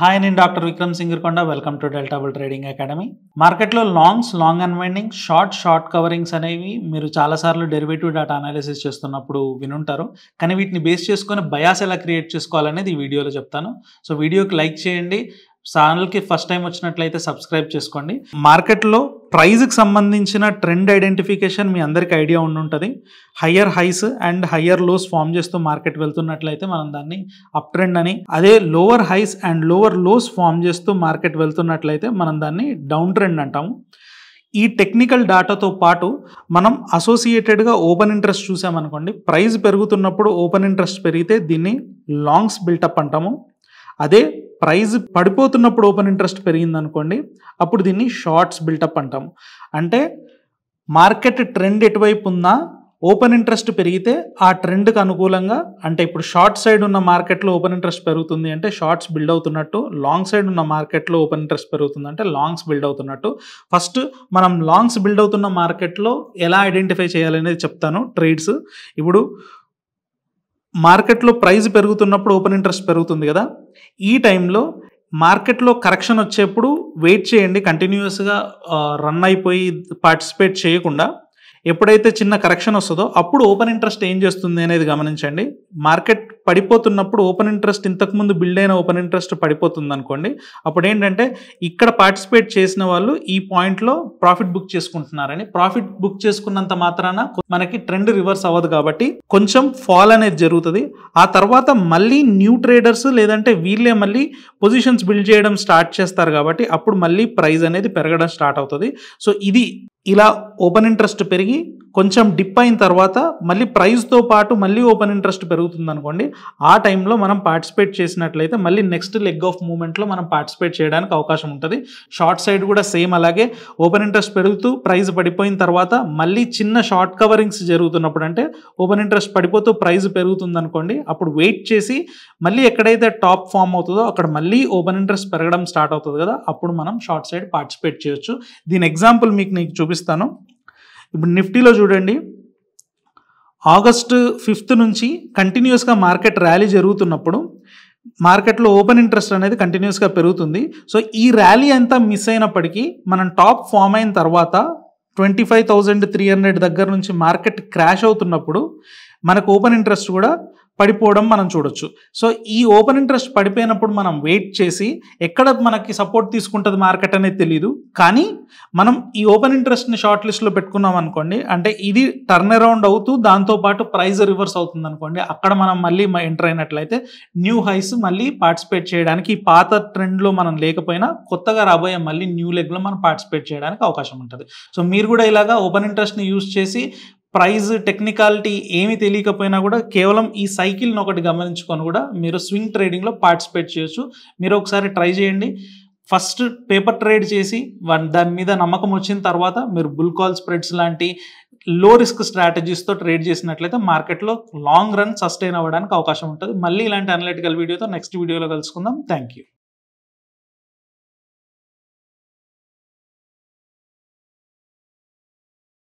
hi నేను doctor Vikram Konda welcome to Deltabull trading academy మార్కెట్లో longs long unwinding short short coverings అనేవి మీరు చాలాసార్లు డెరివేటివ్ డేటా అనాలిసిస్ చేస్తున్నప్పుడు వినుంటారు కానీ వీటిని బేస్ చేసుకొని బయాస్ ఎలా క్రియేట్ చేసుకోవాలనేది ఈ వీడియోలో చెప్తాను సో వీడియోకి లైక్ చేయండి ఛానల్కి ఫస్ట్ టైం వచ్చినట్లయితే సబ్స్క్రైబ్ చేసుకోండి మార్కెట్లో ప్రైజ్కి సంబంధించిన ట్రెండ్ ఐడెంటిఫికేషన్ మీ అందరికీ ఐడియా ఉంటుంది higher highs and higher lows form చేస్తూ మార్కెట్ వెళ్తున్నట్లయితే మనం దాన్ని అప్ ట్రెండ్ అని అదే lower highs and lower lows form చేస్తూ మార్కెట్ వెళ్తున్నట్లయితే మనం దాన్ని డౌన్ ట్రెండ్ అంటాము ఈ టెక్నికల్ డాటాతో పాటు మనం అసోసియేటెడ్గా ఓపెన్ ఇంట్రెస్ట్ చూసామనుకోండి ప్రైస్ పెరుగుతున్నప్పుడు ఓపెన్ ఇంట్రెస్ట్ పెరిగితే దీన్ని లాంగ్స్ బిల్టప్ అంటాము అదే ప్రైజ్ పడిపోతున్నప్పుడు ఓపెన్ ఇంట్రెస్ట్ పెరిగింది అనుకోండి అప్పుడు దీన్ని షార్ట్స్ బిల్టప్ అంటాం అంటే మార్కెట్ ట్రెండ్ ఎటువైపు ఉన్నా ఓపెన్ ఇంట్రెస్ట్ పెరిగితే ఆ ట్రెండ్కి అనుకూలంగా అంటే ఇప్పుడు షార్ట్ సైడ్ ఉన్న మార్కెట్లో ఓపెన్ ఇంట్రెస్ట్ పెరుగుతుంది అంటే షార్ట్స్ బిల్డ్ అవుతున్నట్టు లాంగ్ సైడ్ ఉన్న మార్కెట్లో ఓపెన్ ఇంట్రెస్ట్ పెరుగుతుంది అంటే లాంగ్స్ బిల్డ్ అవుతున్నట్టు ఫస్ట్ మనం లాంగ్స్ బిల్డ్ అవుతున్న మార్కెట్లో ఎలా ఐడెంటిఫై చేయాలనేది చెప్తాను ట్రేడ్స్ ఇప్పుడు మార్కెట్లో ప్రైస్ పెరుగుతున్నప్పుడు ఓపెన్ ఇంట్రెస్ట్ పెరుగుతుంది కదా ఈ టైంలో మార్కెట్లో కరెక్షన్ వచ్చేప్పుడు వెయిట్ చేయండి కంటిన్యూస్గా రన్ అయిపోయి పార్టిసిపేట్ చేయకుండా ఎప్పుడైతే చిన్న కరెక్షన్ వస్తుందో అప్పుడు ఓపెన్ ఇంట్రెస్ట్ ఏం చేస్తుంది అనేది గమనించండి మార్కెట్ పడిపోతున్నప్పుడు ఓపెన్ ఇంట్రెస్ట్ ఇంతకుముందు బిల్డ్ అయిన ఓపెన్ ఇంట్రెస్ట్ పడిపోతుంది అనుకోండి అప్పుడు ఏంటంటే ఇక్కడ పార్టిసిపేట్ చేసిన వాళ్ళు ఈ పాయింట్లో ప్రాఫిట్ బుక్ చేసుకుంటున్నారని ప్రాఫిట్ బుక్ చేసుకున్నంత మాత్రాన మనకి ట్రెండ్ రివర్స్ అవ్వదు కాబట్టి కొంచెం ఫాల్ అనేది జరుగుతుంది ఆ తర్వాత మళ్ళీ న్యూ ట్రేడర్స్ లేదంటే వీళ్ళే మళ్ళీ పొజిషన్స్ బిల్డ్ చేయడం స్టార్ట్ చేస్తారు కాబట్టి అప్పుడు మళ్ళీ ప్రైస్ అనేది పెరగడం స్టార్ట్ అవుతుంది సో ఇది ఇలా ఓపెన్ ఇంట్రెస్ట్ పెరిగి కొంచెం డిప్ అయిన తర్వాత మళ్ళీ ప్రైస్తో పాటు మళ్ళీ ఓపెన్ ఇంట్రెస్ట్ పెరుగుతుంది అనుకోండి ఆ టైంలో మనం పార్టిసిపేట్ చేసినట్లయితే మళ్ళీ నెక్స్ట్ లెగ్ ఆఫ్ మూమెంట్లో మనం పార్టిసిపేట్ చేయడానికి అవకాశం ఉంటుంది షార్ట్ సైడ్ కూడా సేమ్ అలాగే ఓపెన్ ఇంట్రెస్ట్ పెరుగుతూ ప్రైస్ పడిపోయిన తర్వాత మళ్ళీ చిన్న షార్ట్ కవరింగ్స్ జరుగుతున్నప్పుడు అంటే ఓపెన్ ఇంట్రెస్ట్ పడిపోతూ ప్రైస్ పెరుగుతుంది అనుకోండి అప్పుడు వెయిట్ చేసి మళ్ళీ ఎక్కడైతే టాప్ ఫామ్ అవుతుందో అక్కడ మళ్ళీ ఓపెన్ ఇంట్రెస్ట్ పెరగడం స్టార్ట్ అవుతుంది కదా అప్పుడు మనం షార్ట్ సైడ్ పార్టిసిపేట్ చేయొచ్చు దీని ఎగ్జాంపుల్ మీకు నీకు చూపిస్తాను ఇప్పుడు నిఫ్టీలో చూడండి ఆగస్టు ఫిఫ్త్ నుంచి కంటిన్యూస్గా మార్కెట్ ర్యాలీ జరుగుతున్నప్పుడు మార్కెట్లో ఓపెన్ ఇంట్రెస్ట్ అనేది కంటిన్యూస్గా పెరుగుతుంది సో ఈ ర్యాలీ అంతా మిస్ అయినప్పటికీ మనం టాప్ ఫామ్ అయిన తర్వాత twenty five thousand three hundred దగ్గర నుంచి మార్కెట్ క్రాష్ అవుతున్నప్పుడు మనకు ఓపెన్ ఇంట్రెస్ట్ కూడా పడిపోవడం మనం చూడొచ్చు సో ఈ ఓపెన్ ఇంట్రెస్ట్ పడిపోయినప్పుడు మనం వెయిట్ చేసి ఎక్కడ మనకి సపోర్ట్ తీసుకుంటుంది మార్కెట్ అనేది తెలియదు కానీ మనం ఈ ఓపెన్ ఇంట్రెస్ట్ని షార్ట్ లిస్ట్లో పెట్టుకున్నాం అనుకోండి అంటే ఇది టర్న్ అరౌండ్ అవుతూ దాంతోపాటు ప్రైజ్ రివర్స్ అవుతుంది అనుకోండి అక్కడ మనం మళ్ళీ ఎంటర్ అయినట్లయితే న్యూ హైస్ మళ్ళీ పార్టిసిపేట్ చేయడానికి ఈ పాత ట్రెండ్లో మనం లేకపోయినా కొత్తగా రాబోయే మళ్ళీ న్యూ లెగ్లో మనం పార్టిసిపేట్ చేయడానికి అవకాశం ఉంటుంది సో మీరు కూడా ఇలాగా ఓపెన్ ఇంట్రెస్ట్ని యూస్ చేసి ప్రైజ్ టెక్నికాలిటీ ఏమి తెలియకపోయినా కూడా కేవలం ఈ సైకిల్ని ఒకటి గమనించుకొని కూడా మీరు స్వింగ్ ట్రేడింగ్లో పార్టిసిపేట్ చేయొచ్చు మీరు ఒకసారి ట్రై చేయండి ఫస్ట్ పేపర్ ట్రేడ్ చేసి దాని మీద నమ్మకం వచ్చిన తర్వాత మీరు బుల్ కాల్ స్ప్రెడ్స్ లాంటి లో రిస్క్ స్ట్రాటజీస్తో ట్రేడ్ చేసినట్లయితే మార్కెట్లో లాంగ్ రన్ సస్టైన్ అవ్వడానికి అవకాశం ఉంటుంది మళ్ళీ ఇలాంటి అనలిటికల్ వీడియోతో నెక్స్ట్ వీడియోలో కలుసుకుందాం థ్యాంక్ యూ